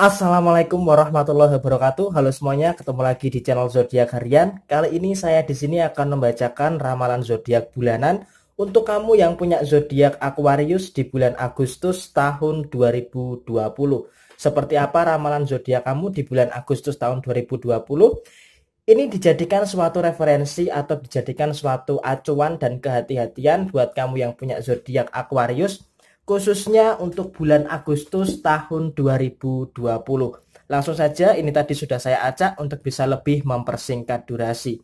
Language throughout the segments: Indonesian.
Assalamualaikum warahmatullahi wabarakatuh. Halo semuanya, ketemu lagi di channel Zodiak Harian. Kali ini saya di sini akan membacakan ramalan zodiak bulanan untuk kamu yang punya zodiak Aquarius di bulan Agustus tahun 2020. Seperti apa ramalan zodiak kamu di bulan Agustus tahun 2020? Ini dijadikan suatu referensi atau dijadikan suatu acuan dan kehati-hatian buat kamu yang punya zodiak Aquarius khususnya untuk bulan Agustus tahun 2020. Langsung saja ini tadi sudah saya acak untuk bisa lebih mempersingkat durasi.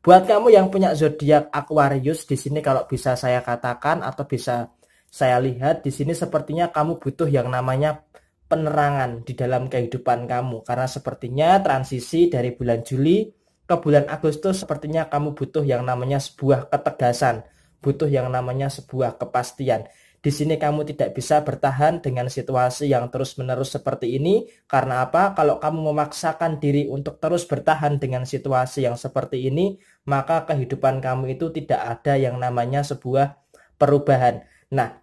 Buat kamu yang punya zodiak Aquarius di sini kalau bisa saya katakan atau bisa saya lihat di sini sepertinya kamu butuh yang namanya penerangan di dalam kehidupan kamu karena sepertinya transisi dari bulan Juli ke bulan Agustus sepertinya kamu butuh yang namanya sebuah ketegasan, butuh yang namanya sebuah kepastian. Di sini kamu tidak bisa bertahan dengan situasi yang terus-menerus seperti ini. Karena apa? Kalau kamu memaksakan diri untuk terus bertahan dengan situasi yang seperti ini, maka kehidupan kamu itu tidak ada yang namanya sebuah perubahan. Nah,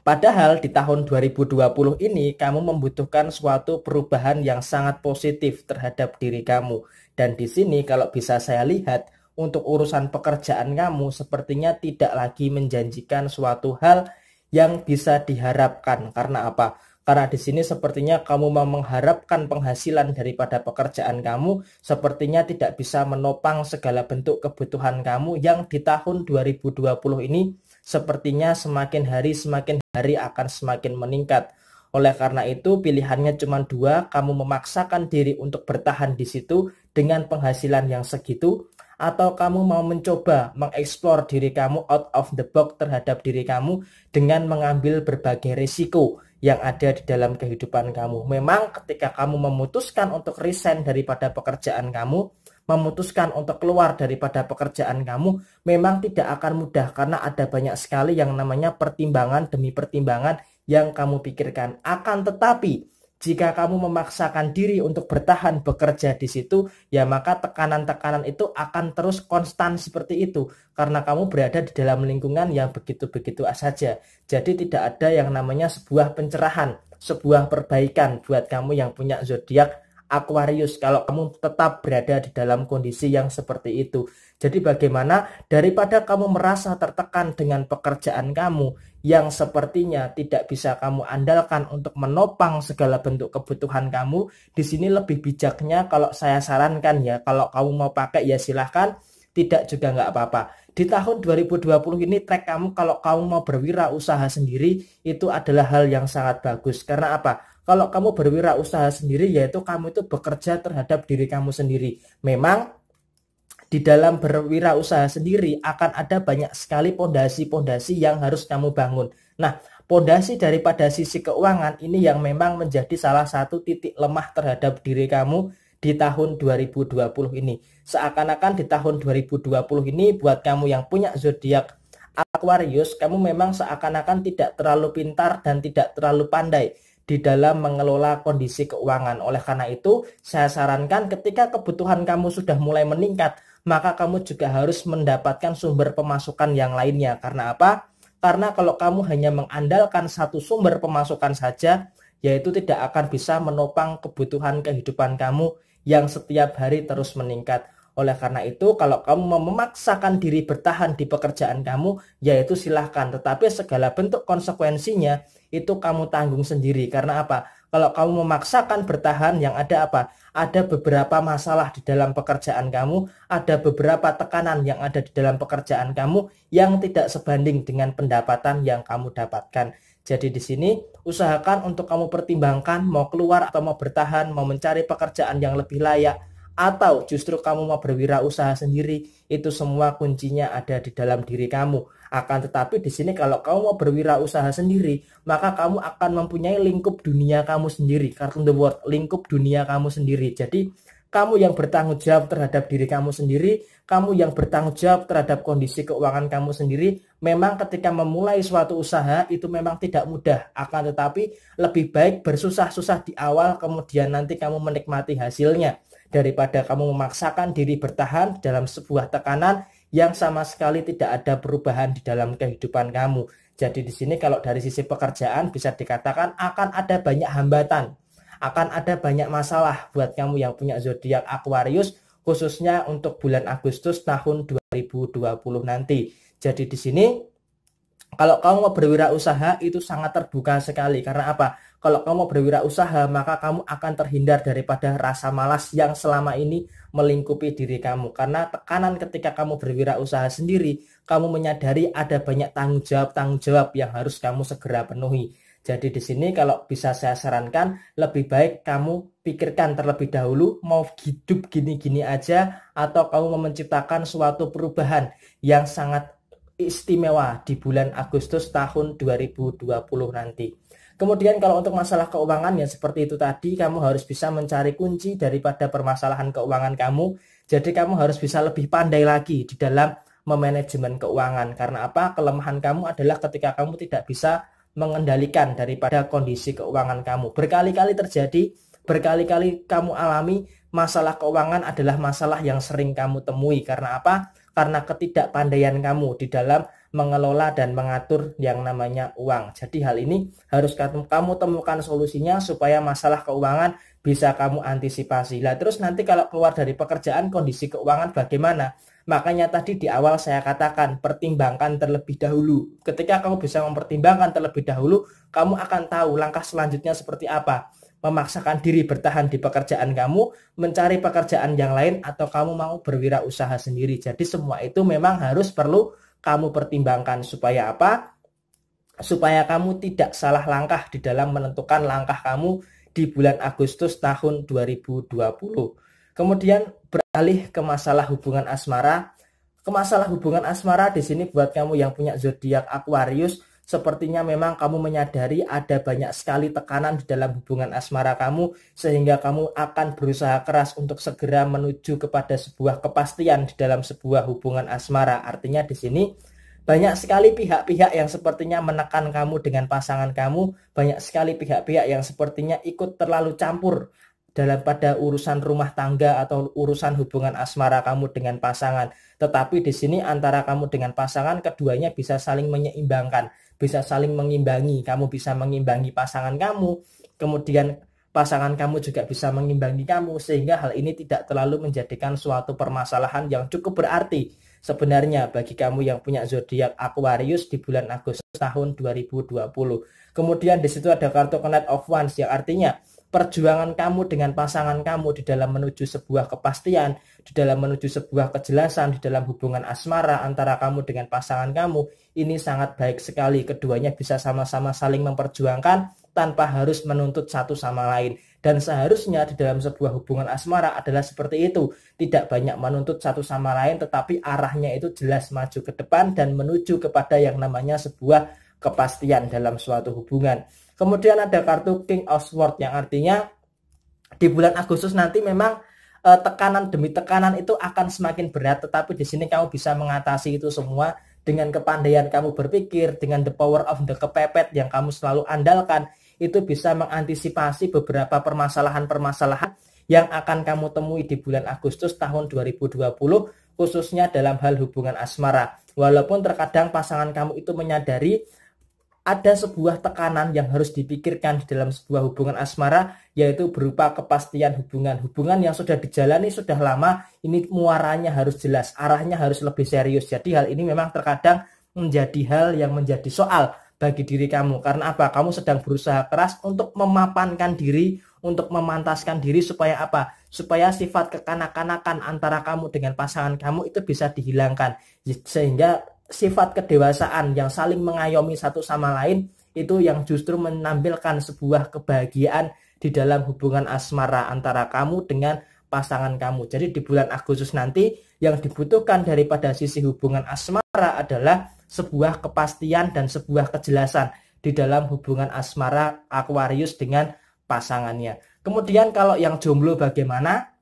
padahal di tahun 2020 ini kamu membutuhkan suatu perubahan yang sangat positif terhadap diri kamu. Dan di sini kalau bisa saya lihat untuk urusan pekerjaan kamu sepertinya tidak lagi menjanjikan suatu hal yang bisa diharapkan. Karena apa? Karena di sini sepertinya kamu mau mengharapkan penghasilan daripada pekerjaan kamu, sepertinya tidak bisa menopang segala bentuk kebutuhan kamu yang di tahun 2020 ini sepertinya semakin hari semakin hari akan semakin meningkat. Oleh karena itu, pilihannya cuma dua, kamu memaksakan diri untuk bertahan di situ dengan penghasilan yang segitu, atau kamu mau mencoba mengeksplor diri kamu out of the box terhadap diri kamu dengan mengambil berbagai risiko yang ada di dalam kehidupan kamu. Memang ketika kamu memutuskan untuk resign daripada pekerjaan kamu, memutuskan untuk keluar daripada pekerjaan kamu, memang tidak akan mudah karena ada banyak sekali yang namanya pertimbangan demi pertimbangan yang kamu pikirkan. Akan tetapi, jika kamu memaksakan diri untuk bertahan bekerja di situ, ya maka tekanan-tekanan itu akan terus konstan seperti itu karena kamu berada di dalam lingkungan yang begitu-begitu saja. Jadi tidak ada yang namanya sebuah pencerahan, sebuah perbaikan buat kamu yang punya zodiak Aquarius kalau kamu tetap berada di dalam kondisi yang seperti itu. Jadi bagaimana daripada kamu merasa tertekan dengan pekerjaan kamu yang sepertinya tidak bisa kamu andalkan untuk menopang segala bentuk kebutuhan kamu. Di sini lebih bijaknya kalau saya sarankan ya, kalau kamu mau pakai ya silahkan, tidak juga nggak apa-apa. Di tahun 2020 ini track kamu kalau kamu mau berwirausaha sendiri itu adalah hal yang sangat bagus. Karena apa? Kalau kamu berwirausaha sendiri yaitu kamu itu bekerja terhadap diri kamu sendiri. Memang di dalam berwirausaha sendiri akan ada banyak sekali pondasi-pondasi yang harus kamu bangun. Nah, pondasi daripada sisi keuangan ini yang memang menjadi salah satu titik lemah terhadap diri kamu di tahun 2020 ini. Seakan-akan di tahun 2020 ini buat kamu yang punya zodiak Aquarius, kamu memang seakan-akan tidak terlalu pintar dan tidak terlalu pandai di dalam mengelola kondisi keuangan. Oleh karena itu, saya sarankan ketika kebutuhan kamu sudah mulai meningkat, maka kamu juga harus mendapatkan sumber pemasukan yang lainnya. Karena apa? Karena kalau kamu hanya mengandalkan satu sumber pemasukan saja, yaitu tidak akan bisa menopang kebutuhan kehidupan kamu yang setiap hari terus meningkat. Oleh karena itu, kalau kamu memaksakan diri bertahan di pekerjaan kamu, yaitu silahkan. Tetapi segala bentuk konsekuensinya itu kamu tanggung sendiri. Karena apa? Kalau kamu memaksakan bertahan, yang ada apa? Ada beberapa masalah di dalam pekerjaan kamu, ada beberapa tekanan yang ada di dalam pekerjaan kamu yang tidak sebanding dengan pendapatan yang kamu dapatkan. Jadi di sini usahakan untuk kamu pertimbangkan mau keluar atau mau bertahan, mau mencari pekerjaan yang lebih layak, atau justru kamu mau berwirausaha sendiri itu semua kuncinya ada di dalam diri kamu akan tetapi di sini kalau kamu mau berwirausaha sendiri maka kamu akan mempunyai lingkup dunia kamu sendiri kartun the world lingkup dunia kamu sendiri jadi kamu yang bertanggung jawab terhadap diri kamu sendiri kamu yang bertanggung jawab terhadap kondisi keuangan kamu sendiri memang ketika memulai suatu usaha itu memang tidak mudah akan tetapi lebih baik bersusah-susah di awal kemudian nanti kamu menikmati hasilnya daripada kamu memaksakan diri bertahan dalam sebuah tekanan yang sama sekali tidak ada perubahan di dalam kehidupan kamu. Jadi di sini kalau dari sisi pekerjaan bisa dikatakan akan ada banyak hambatan, akan ada banyak masalah buat kamu yang punya zodiak Aquarius khususnya untuk bulan Agustus tahun 2020 nanti. Jadi di sini kalau kamu mau berwirausaha itu sangat terbuka sekali karena apa? Kalau kamu mau berwirausaha maka kamu akan terhindar daripada rasa malas yang selama ini melingkupi diri kamu karena tekanan ketika kamu berwirausaha sendiri kamu menyadari ada banyak tanggung jawab tanggung jawab yang harus kamu segera penuhi. Jadi di sini kalau bisa saya sarankan lebih baik kamu pikirkan terlebih dahulu mau hidup gini-gini aja atau kamu menciptakan suatu perubahan yang sangat istimewa di bulan Agustus tahun 2020 nanti. Kemudian kalau untuk masalah keuangan yang seperti itu tadi, kamu harus bisa mencari kunci daripada permasalahan keuangan kamu. Jadi kamu harus bisa lebih pandai lagi di dalam memanajemen keuangan. Karena apa? Kelemahan kamu adalah ketika kamu tidak bisa mengendalikan daripada kondisi keuangan kamu. Berkali-kali terjadi, berkali-kali kamu alami masalah keuangan adalah masalah yang sering kamu temui. Karena apa? karena ketidakpandaian kamu di dalam mengelola dan mengatur yang namanya uang. Jadi hal ini harus kamu temukan solusinya supaya masalah keuangan bisa kamu antisipasi. Lah terus nanti kalau keluar dari pekerjaan kondisi keuangan bagaimana? Makanya tadi di awal saya katakan pertimbangkan terlebih dahulu. Ketika kamu bisa mempertimbangkan terlebih dahulu, kamu akan tahu langkah selanjutnya seperti apa memaksakan diri bertahan di pekerjaan kamu, mencari pekerjaan yang lain, atau kamu mau berwirausaha sendiri. Jadi semua itu memang harus perlu kamu pertimbangkan supaya apa? Supaya kamu tidak salah langkah di dalam menentukan langkah kamu di bulan Agustus tahun 2020. Kemudian beralih ke masalah hubungan asmara. Ke masalah hubungan asmara di sini buat kamu yang punya zodiak Aquarius, sepertinya memang kamu menyadari ada banyak sekali tekanan di dalam hubungan asmara kamu sehingga kamu akan berusaha keras untuk segera menuju kepada sebuah kepastian di dalam sebuah hubungan asmara. Artinya di sini banyak sekali pihak-pihak yang sepertinya menekan kamu dengan pasangan kamu, banyak sekali pihak-pihak yang sepertinya ikut terlalu campur dalam pada urusan rumah tangga atau urusan hubungan asmara kamu dengan pasangan. Tetapi di sini antara kamu dengan pasangan keduanya bisa saling menyeimbangkan bisa saling mengimbangi. Kamu bisa mengimbangi pasangan kamu, kemudian pasangan kamu juga bisa mengimbangi kamu sehingga hal ini tidak terlalu menjadikan suatu permasalahan yang cukup berarti. Sebenarnya bagi kamu yang punya zodiak Aquarius di bulan Agustus tahun 2020. Kemudian di situ ada kartu Knight of Wands yang artinya perjuangan kamu dengan pasangan kamu di dalam menuju sebuah kepastian, di dalam menuju sebuah kejelasan, di dalam hubungan asmara antara kamu dengan pasangan kamu, ini sangat baik sekali. Keduanya bisa sama-sama saling memperjuangkan tanpa harus menuntut satu sama lain. Dan seharusnya di dalam sebuah hubungan asmara adalah seperti itu. Tidak banyak menuntut satu sama lain tetapi arahnya itu jelas maju ke depan dan menuju kepada yang namanya sebuah kepastian dalam suatu hubungan. Kemudian ada kartu King of Swords yang artinya di bulan Agustus nanti memang eh, tekanan demi tekanan itu akan semakin berat tetapi di sini kamu bisa mengatasi itu semua dengan kepandaian kamu berpikir dengan the power of the kepepet yang kamu selalu andalkan itu bisa mengantisipasi beberapa permasalahan-permasalahan yang akan kamu temui di bulan Agustus tahun 2020 khususnya dalam hal hubungan asmara. Walaupun terkadang pasangan kamu itu menyadari ada sebuah tekanan yang harus dipikirkan di dalam sebuah hubungan asmara yaitu berupa kepastian hubungan. Hubungan yang sudah dijalani sudah lama ini muaranya harus jelas, arahnya harus lebih serius. Jadi hal ini memang terkadang menjadi hal yang menjadi soal bagi diri kamu. Karena apa? Kamu sedang berusaha keras untuk memapankan diri, untuk memantaskan diri supaya apa? Supaya sifat kekanak-kanakan antara kamu dengan pasangan kamu itu bisa dihilangkan. Sehingga sifat kedewasaan yang saling mengayomi satu sama lain itu yang justru menampilkan sebuah kebahagiaan di dalam hubungan asmara antara kamu dengan pasangan kamu. Jadi di bulan Agustus nanti yang dibutuhkan daripada sisi hubungan asmara adalah sebuah kepastian dan sebuah kejelasan di dalam hubungan asmara Aquarius dengan pasangannya. Kemudian kalau yang jomblo bagaimana?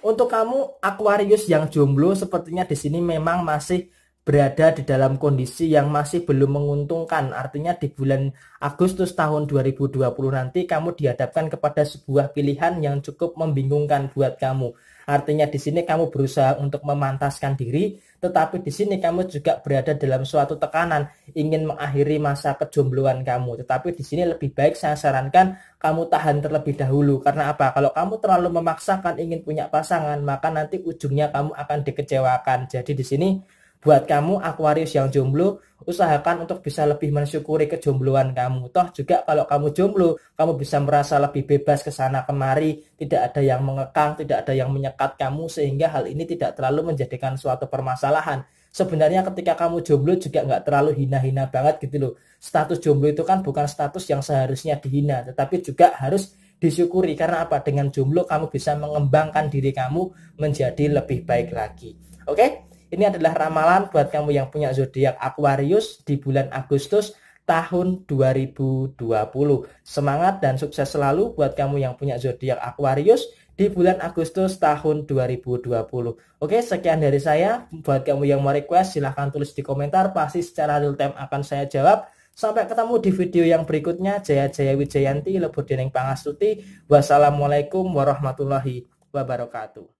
Untuk kamu Aquarius yang jomblo sepertinya di sini memang masih berada di dalam kondisi yang masih belum menguntungkan. Artinya di bulan Agustus tahun 2020 nanti kamu dihadapkan kepada sebuah pilihan yang cukup membingungkan buat kamu. Artinya di sini kamu berusaha untuk memantaskan diri, tetapi di sini kamu juga berada dalam suatu tekanan ingin mengakhiri masa kejombloan kamu. Tetapi di sini lebih baik saya sarankan kamu tahan terlebih dahulu. Karena apa? Kalau kamu terlalu memaksakan ingin punya pasangan, maka nanti ujungnya kamu akan dikecewakan. Jadi di sini Buat kamu Aquarius yang jomblo, usahakan untuk bisa lebih mensyukuri kejombloan kamu. Toh juga kalau kamu jomblo, kamu bisa merasa lebih bebas ke sana kemari, tidak ada yang mengekang, tidak ada yang menyekat kamu sehingga hal ini tidak terlalu menjadikan suatu permasalahan sebenarnya ketika kamu jomblo juga nggak terlalu hina-hina banget gitu loh. Status jomblo itu kan bukan status yang seharusnya dihina, tetapi juga harus disyukuri karena apa? Dengan jomblo kamu bisa mengembangkan diri kamu menjadi lebih baik lagi. Oke? Okay? Ini adalah ramalan buat kamu yang punya zodiak Aquarius di bulan Agustus tahun 2020. Semangat dan sukses selalu buat kamu yang punya zodiak Aquarius di bulan Agustus tahun 2020. Oke, sekian dari saya. Buat kamu yang mau request silahkan tulis di komentar, pasti secara real time akan saya jawab. Sampai ketemu di video yang berikutnya. Jaya Jaya Wijayanti, Lebur Dening Pangastuti. Wassalamualaikum warahmatullahi wabarakatuh.